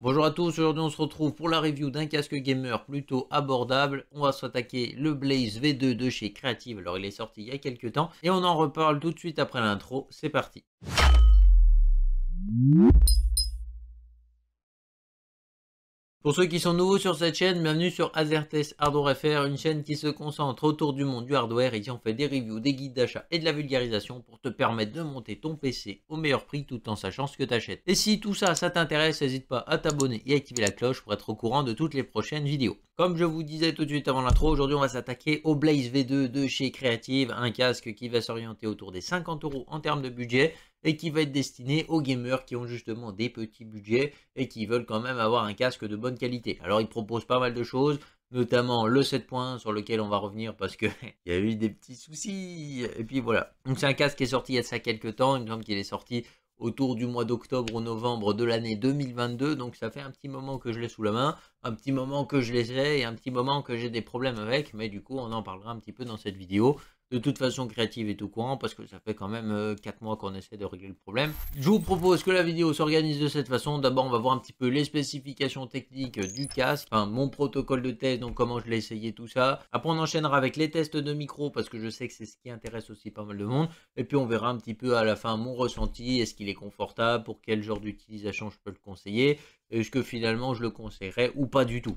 Bonjour à tous, aujourd'hui on se retrouve pour la review d'un casque gamer plutôt abordable. On va s'attaquer le Blaze V2 de chez Creative, alors il est sorti il y a quelques temps. Et on en reparle tout de suite après l'intro, c'est parti. Pour ceux qui sont nouveaux sur cette chaîne, bienvenue sur Azertest Hardware FR, une chaîne qui se concentre autour du monde du hardware. et qui en fait des reviews, des guides d'achat et de la vulgarisation pour te permettre de monter ton PC au meilleur prix tout en sachant ce que tu achètes. Et si tout ça, ça t'intéresse, n'hésite pas à t'abonner et à activer la cloche pour être au courant de toutes les prochaines vidéos. Comme je vous disais tout de suite avant l'intro, aujourd'hui, on va s'attaquer au Blaze V2 de chez Creative, un casque qui va s'orienter autour des 50 euros en termes de budget et qui va être destiné aux gamers qui ont justement des petits budgets et qui veulent quand même avoir un casque de bonne qualité. Alors il propose pas mal de choses, notamment le 7.1 sur lequel on va revenir parce que il y a eu des petits soucis et puis voilà. Donc c'est un casque qui est sorti il y a ça quelques temps, il me semble qu'il est sorti autour du mois d'octobre ou novembre de l'année 2022. Donc ça fait un petit moment que je l'ai sous la main, un petit moment que je l'ai et un petit moment que j'ai des problèmes avec. Mais du coup, on en parlera un petit peu dans cette vidéo de toute façon créative et tout courant parce que ça fait quand même 4 euh, mois qu'on essaie de régler le problème. Je vous propose que la vidéo s'organise de cette façon. D'abord, on va voir un petit peu les spécifications techniques du casque, mon protocole de test, donc comment je l'ai essayé, tout ça. Après, on enchaînera avec les tests de micro parce que je sais que c'est ce qui intéresse aussi pas mal de monde. Et puis, on verra un petit peu à la fin mon ressenti, est-ce qu'il est confortable, pour quel genre d'utilisation je peux le conseiller, est-ce que finalement je le conseillerais ou pas du tout.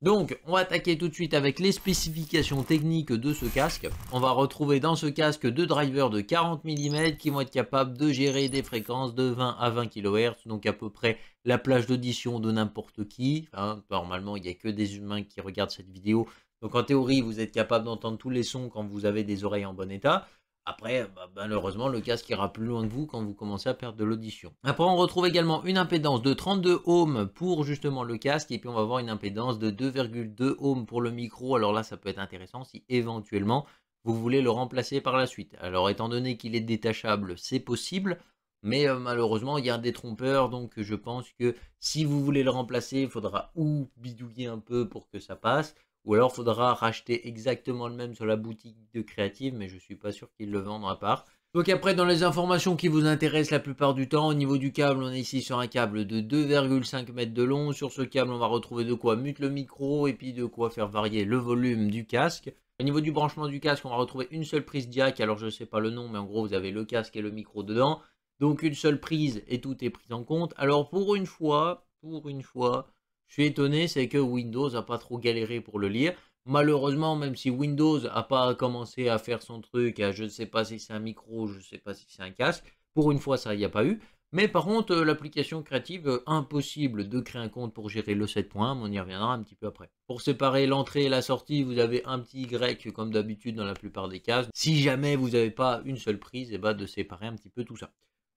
Donc, on va attaquer tout de suite avec les spécifications techniques de ce casque. On va retrouver dans ce casque deux drivers de 40 mm qui vont être capables de gérer des fréquences de 20 à 20 kHz, donc à peu près la plage d'audition de n'importe qui. Hein. normalement, il n'y a que des humains qui regardent cette vidéo, donc en théorie, vous êtes capable d'entendre tous les sons quand vous avez des oreilles en bon état. Après, bah, malheureusement, le casque ira plus loin que vous quand vous commencez à perdre de l'audition. Après, on retrouve également une impédance de 32 ohms pour justement le casque. Et puis, on va avoir une impédance de 2,2 ohms pour le micro. Alors là, ça peut être intéressant si éventuellement vous voulez le remplacer par la suite. Alors, étant donné qu'il est détachable, c'est possible. Mais euh, malheureusement, il y a des trompeurs, donc je pense que si vous voulez le remplacer, il faudra ou bidouiller un peu pour que ça passe, ou alors faudra racheter exactement le même sur la boutique de Creative, mais je ne suis pas sûr qu'ils le vendent à part. Donc après, dans les informations qui vous intéressent la plupart du temps, au niveau du câble, on est ici sur un câble de 2,5 mètres de long. Sur ce câble, on va retrouver de quoi mute le micro et puis de quoi faire varier le volume du casque. Au niveau du branchement du casque, on va retrouver une seule prise jack, alors je ne sais pas le nom, mais en gros, vous avez le casque et le micro dedans. Donc une seule prise et tout est pris en compte. Alors pour une fois, pour une fois, je suis étonné, c'est que Windows n'a pas trop galéré pour le lire. Malheureusement, même si Windows n'a pas commencé à faire son truc, à je ne sais pas si c'est un micro, je ne sais pas si c'est un casque, pour une fois, ça n'y a pas eu. Mais par contre, euh, l'application créative, euh, impossible de créer un compte pour gérer le 7.1, mais on y reviendra un petit peu après. Pour séparer l'entrée et la sortie, vous avez un petit Y comme d'habitude dans la plupart des cases. Si jamais vous n'avez pas une seule prise, et eh ben, de séparer un petit peu tout ça.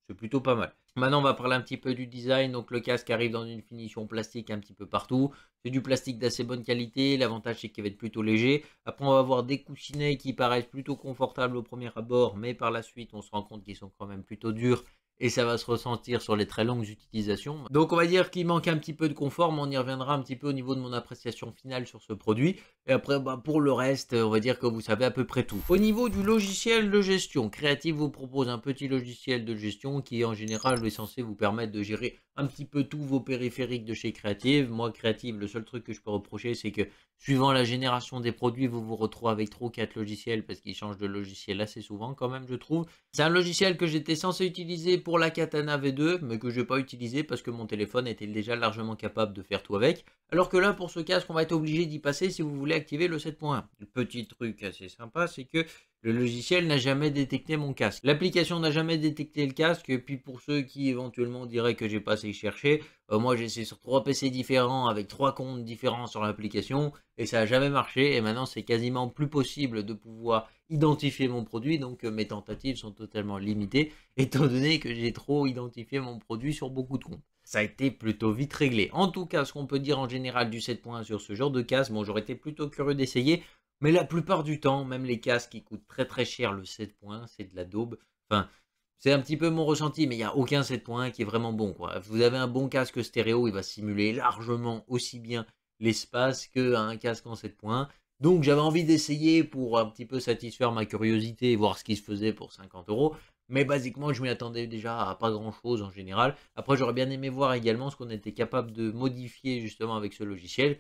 C'est plutôt pas mal. Maintenant, on va parler un petit peu du design. Donc, le casque arrive dans une finition plastique un petit peu partout. C'est du plastique d'assez bonne qualité. L'avantage, c'est qu'il va être plutôt léger. Après, on va avoir des coussinets qui paraissent plutôt confortables au premier abord, mais par la suite, on se rend compte qu'ils sont quand même plutôt durs et ça va se ressentir sur les très longues utilisations. Donc on va dire qu'il manque un petit peu de confort, on y reviendra un petit peu au niveau de mon appréciation finale sur ce produit. Et après, bah, pour le reste, on va dire que vous savez à peu près tout. Au niveau du logiciel de gestion, Creative vous propose un petit logiciel de gestion qui en général est censé vous permettre de gérer un petit peu tous vos périphériques de chez Creative. Moi, Creative, le seul truc que je peux reprocher, c'est que suivant la génération des produits, vous vous retrouvez avec trop ou 4 logiciels parce qu'ils changent de logiciel assez souvent quand même, je trouve. C'est un logiciel que j'étais censé utiliser pour la katana V2, mais que je n'ai pas utilisé parce que mon téléphone était déjà largement capable de faire tout avec. Alors que là, pour ce casque, on va être obligé d'y passer si vous voulez activer le 7.1. Le petit truc assez sympa, c'est que le logiciel n'a jamais détecté mon casque. L'application n'a jamais détecté le casque. Et puis pour ceux qui éventuellement diraient que j'ai pas assez cherché, euh, moi j'ai essayé sur trois PC différents avec trois comptes différents sur l'application et ça a jamais marché. Et maintenant c'est quasiment plus possible de pouvoir identifier mon produit. Donc euh, mes tentatives sont totalement limitées étant donné que j'ai trop identifié mon produit sur beaucoup de comptes ça a été plutôt vite réglé. En tout cas, ce qu'on peut dire en général du 7.1 sur ce genre de casque. bon, j'aurais été plutôt curieux d'essayer. Mais la plupart du temps, même les casques qui coûtent très très cher le 7 points, c'est de la daube. Enfin, c'est un petit peu mon ressenti, mais il n'y a aucun 7 points qui est vraiment bon. Vous avez un bon casque stéréo, il va simuler largement aussi bien l'espace qu'un casque en 7 points. Donc j'avais envie d'essayer pour un petit peu satisfaire ma curiosité et voir ce qui se faisait pour 50 euros. Mais basiquement, je m'y attendais déjà à pas grand chose en général. Après, j'aurais bien aimé voir également ce qu'on était capable de modifier justement avec ce logiciel.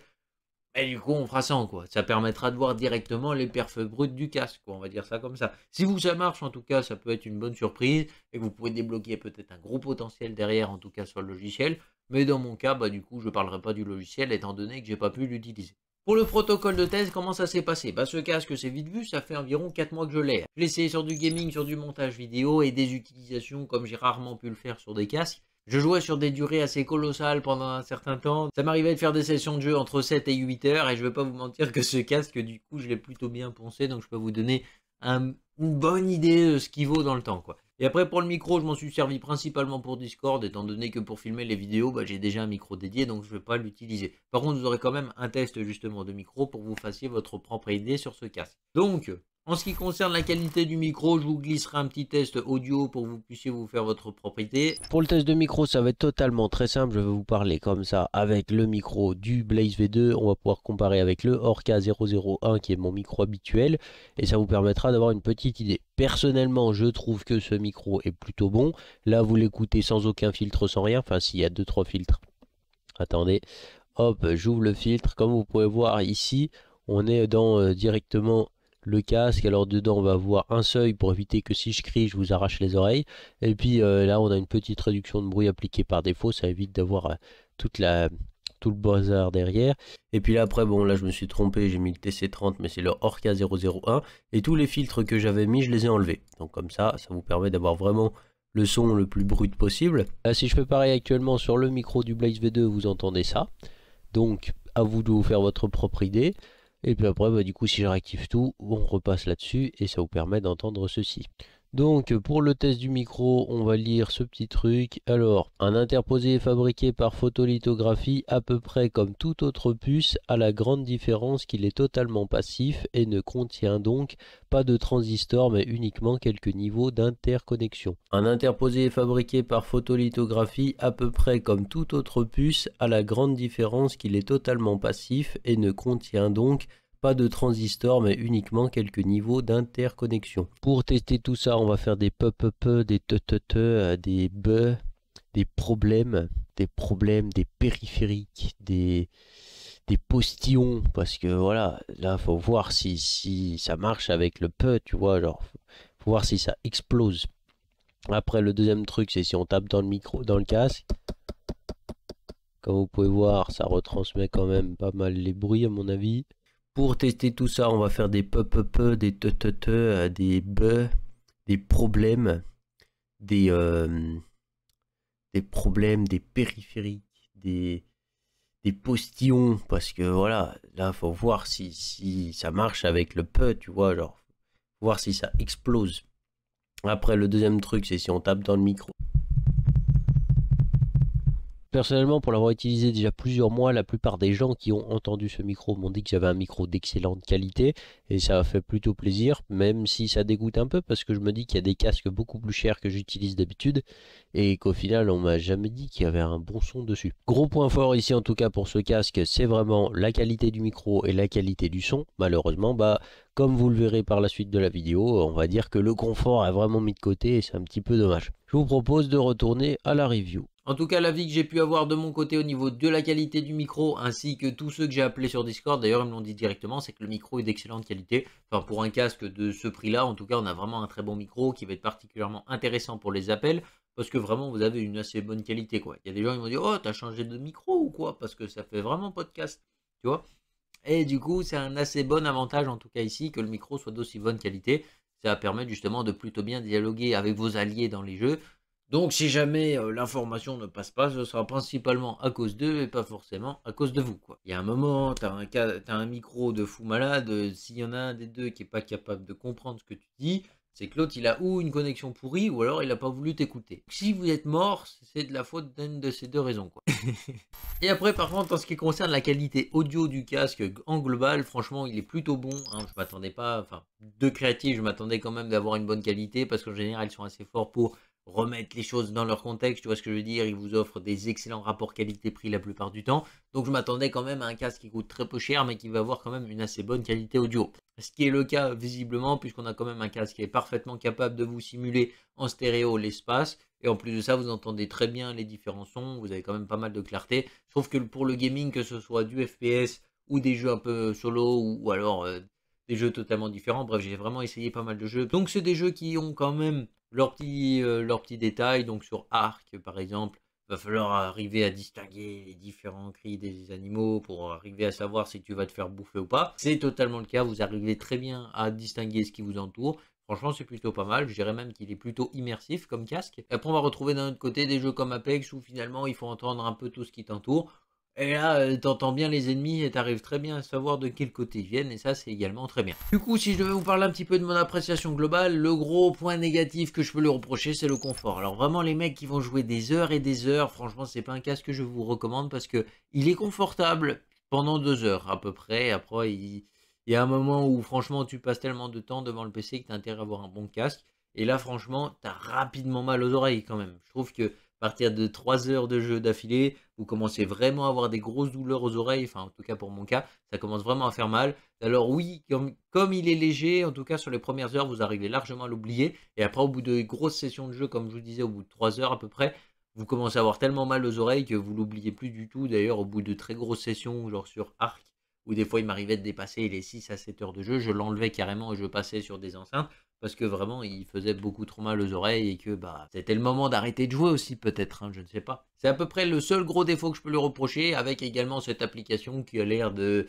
Et du coup, on fera sans quoi. Ça permettra de voir directement les perfs bruts du casque, On va dire ça comme ça. Si vous, ça marche, en tout cas, ça peut être une bonne surprise et vous pouvez débloquer peut-être un gros potentiel derrière, en tout cas, sur le logiciel. Mais dans mon cas, bah, du coup, je ne parlerai pas du logiciel étant donné que j'ai pas pu l'utiliser. Pour le protocole de thèse, comment ça s'est passé Bah ce casque, c'est vite vu, ça fait environ 4 mois que je l'ai. Je l'ai essayé sur du gaming, sur du montage vidéo et des utilisations comme j'ai rarement pu le faire sur des casques. Je jouais sur des durées assez colossales pendant un certain temps. Ça m'arrivait de faire des sessions de jeu entre 7 et 8 heures et je vais pas vous mentir que ce casque, du coup, je l'ai plutôt bien poncé, donc je peux vous donner un, une bonne idée de ce qu'il vaut dans le temps, quoi. Et après, pour le micro, je m'en suis servi principalement pour Discord, étant donné que pour filmer les vidéos, bah, j'ai déjà un micro dédié, donc je ne vais pas l'utiliser. Par contre, vous aurez quand même un test justement de micro pour vous fassiez votre propre idée sur ce casque. Donc, en ce qui concerne la qualité du micro, je vous glisserai un petit test audio pour que vous puissiez vous faire votre propriété. Pour le test de micro, ça va être totalement très simple. Je vais vous parler comme ça avec le micro du Blaze V2. On va pouvoir comparer avec le Orca 001 qui est mon micro habituel. Et ça vous permettra d'avoir une petite idée. Personnellement, je trouve que ce micro est plutôt bon. Là, vous l'écoutez sans aucun filtre, sans rien. Enfin, s'il y a 2-3 filtres. Attendez. Hop, j'ouvre le filtre. Comme vous pouvez voir ici, on est dans euh, directement le casque. Alors dedans, on va avoir un seuil pour éviter que si je crie, je vous arrache les oreilles. Et puis euh, là, on a une petite réduction de bruit appliquée par défaut. Ça évite d'avoir euh, toute la tout le bazar derrière. Et puis là après, bon là je me suis trompé, j'ai mis le TC30 mais c'est le Orca 001 et tous les filtres que j'avais mis je les ai enlevés. Donc comme ça, ça vous permet d'avoir vraiment le son le plus brut possible. Euh, si je fais pareil actuellement sur le micro du Blaze V2, vous entendez ça. Donc à vous de vous faire votre propre idée. Et puis après, bah, du coup, si je réactive tout, on repasse là-dessus et ça vous permet d'entendre ceci. Donc pour le test du micro, on va lire ce petit truc. Alors, un interposé est fabriqué par photolithographie à peu près comme toute autre puce, à la grande différence qu'il est totalement passif et ne contient donc pas de transistor mais uniquement quelques niveaux d'interconnexion. Un interposé est fabriqué par photolithographie à peu près comme toute autre puce, à la grande différence qu'il est totalement passif et ne contient donc pas de transistor mais uniquement quelques niveaux d'interconnexion. Pour tester tout ça, on va faire des peu peu peu, des te te te, euh, des be, des problèmes, des problèmes, des périphériques, des des postillons parce que voilà, là faut voir si ça marche avec le peu, tu vois, genre faut voir si ça explose. Après le deuxième truc, c'est si on tape dans le micro dans le casque comme vous pouvez voir, ça retransmet quand même pas mal les bruits à mon avis. Pour tester tout ça, on va faire des peu peu peu, des te te te, euh, des be, des problèmes, des, euh, des problèmes, des périphériques, des, des postillons, parce que voilà, là, faut voir si, si ça marche avec le peu, tu vois, genre, voir si ça explose. Après, le deuxième truc, c'est si on tape dans le micro personnellement, pour l'avoir utilisé déjà plusieurs mois, la plupart des gens qui ont entendu ce micro m'ont dit que j'avais un micro d'excellente qualité et ça fait plutôt plaisir, même si ça dégoûte un peu parce que je me dis qu'il y a des casques beaucoup plus chers que j'utilise d'habitude et qu'au final, on m'a jamais dit qu'il y avait un bon son dessus. Gros point fort ici en tout cas pour ce casque, c'est vraiment la qualité du micro et la qualité du son. Malheureusement, bah comme vous le verrez par la suite de la vidéo, on va dire que le confort a vraiment mis de côté et c'est un petit peu dommage. Je vous propose de retourner à la review. En tout cas, l'avis que j'ai pu avoir de mon côté au niveau de la qualité du micro, ainsi que tous ceux que j'ai appelés sur Discord, d'ailleurs ils me l'ont dit directement, c'est que le micro est d'excellente qualité. Enfin, pour un casque de ce prix-là, en tout cas, on a vraiment un très bon micro qui va être particulièrement intéressant pour les appels, parce que vraiment, vous avez une assez bonne qualité, Il y a des gens qui m'ont dit, oh, t'as changé de micro ou quoi Parce que ça fait vraiment podcast, tu vois. Et du coup, c'est un assez bon avantage, en tout cas ici, que le micro soit d'aussi bonne qualité. Ça va permettre justement de plutôt bien dialoguer avec vos alliés dans les jeux, donc si jamais euh, l'information ne passe pas, ce sera principalement à cause d'eux et pas forcément à cause de vous. Il y a un moment, tu as, un micro de fou malade, euh, s'il y en a un des deux qui n'est pas capable de comprendre ce que tu dis, c'est que l'autre, il a ou une connexion pourrie, ou alors il n'a pas voulu t'écouter. Si vous êtes mort, c'est de la faute d'une de ces deux raisons. Quoi. et après, par contre, en ce qui concerne la qualité audio du casque, en global, franchement, il est plutôt bon. Hein. Je m'attendais pas, enfin, de créatif, je m'attendais quand même d'avoir une bonne qualité, parce qu'en général, ils sont assez forts pour remettre les choses dans leur contexte, tu vois ce que je veux dire, ils vous offrent des excellents rapports qualité-prix la plupart du temps. Donc je m'attendais quand même à un casque qui coûte très peu cher mais qui va avoir quand même une assez bonne qualité audio. Ce qui est le cas visiblement puisqu'on a quand même un casque qui est parfaitement capable de vous simuler en stéréo l'espace. Et en plus de ça, vous entendez très bien les différents sons, vous avez quand même pas mal de clarté. sauf que pour le gaming, que ce soit du FPS ou des jeux un peu euh, solo ou, alors euh, des jeux totalement différents, bref, j'ai vraiment essayé pas mal de jeux. Donc c'est des jeux qui ont quand même leur petit détail, euh, détails, donc sur Arc par exemple, va falloir arriver à distinguer les différents cris des animaux pour arriver à savoir si tu vas te faire bouffer ou pas. C'est totalement le cas, vous arrivez très bien à distinguer ce qui vous entoure. Franchement, c'est plutôt pas mal. Je dirais même qu'il est plutôt immersif comme casque. Après, on va retrouver d'un autre côté des jeux comme Apex où finalement il faut entendre un peu tout ce qui t'entoure. Et là, euh, t'entends bien les ennemis et t'arrives très bien à savoir de quel côté ils viennent, et ça, c'est également très bien. Du coup, si je devais vous parler un petit peu de mon appréciation globale, le gros point négatif que je peux lui reprocher, c'est le confort. Alors vraiment, les mecs qui vont jouer des heures et des heures, franchement, c'est pas un casque que je vous recommande parce que il est confortable pendant deux heures à peu près. Après, il, il y a un moment où franchement, tu passes tellement de temps devant le PC que t'as intérêt à avoir un bon casque. Et là, franchement, t'as rapidement mal aux oreilles quand même. Je trouve que à partir de 3 heures de jeu d'affilée, vous commencez vraiment à avoir des grosses douleurs aux oreilles, enfin en tout cas pour mon cas, ça commence vraiment à faire mal. Alors oui, comme, il est léger, en tout cas sur les premières heures, vous arrivez largement à l'oublier, et après au bout de grosses sessions de jeu, comme je vous disais, au bout de 3 heures à peu près, vous commencez à avoir tellement mal aux oreilles que vous l'oubliez plus du tout. D'ailleurs, au bout de très grosses sessions, genre sur Arc, où des fois il m'arrivait de dépasser les 6 à 7 heures de jeu, je l'enlevais carrément et je passais sur des enceintes parce que vraiment il faisait beaucoup trop mal aux oreilles et que bah c'était le moment d'arrêter de jouer aussi peut-être, hein, je ne sais pas. C'est à peu près le seul gros défaut que je peux lui reprocher, avec également cette application qui a l'air de,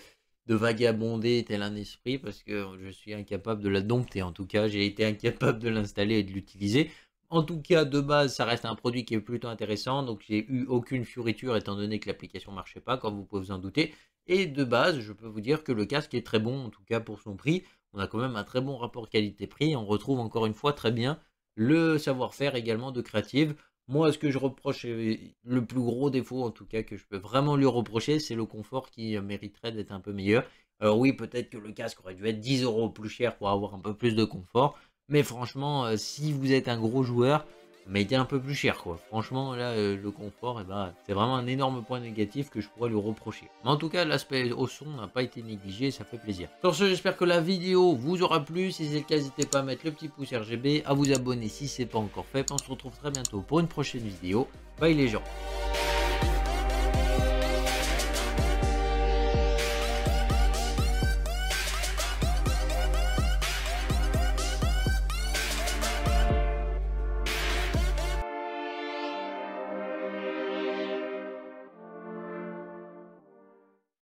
vagabonder tel un esprit, parce que je suis incapable de la dompter en tout cas, j'ai été incapable de l'installer et de l'utiliser. En tout cas, de base, ça reste un produit qui est plutôt intéressant, donc j'ai eu aucune fioriture étant donné que l'application marchait pas, comme vous pouvez vous en douter. Et de base, je peux vous dire que le casque est très bon, en tout cas pour son prix on a quand même un très bon rapport qualité-prix. On retrouve encore une fois très bien le savoir-faire également de Creative. Moi, ce que je reproche, le plus gros défaut en tout cas que je peux vraiment lui reprocher, c'est le confort qui euh, mériterait d'être un peu meilleur. Alors oui, peut-être que le casque aurait dû être 10 euros plus cher pour avoir un peu plus de confort. Mais franchement, euh, si vous êtes un gros joueur, mais il était un peu plus cher quoi. Franchement là euh, le confort eh ben, c'est vraiment un énorme point négatif que je pourrais lui reprocher. Mais en tout cas l'aspect au son n'a pas été négligé, ça fait plaisir. Sur ce j'espère que la vidéo vous aura plu, si c'est le cas n'hésitez pas à mettre le petit pouce RGB, à vous abonner si ce c'est pas encore fait. On se retrouve très bientôt pour une prochaine vidéo. Bye les gens.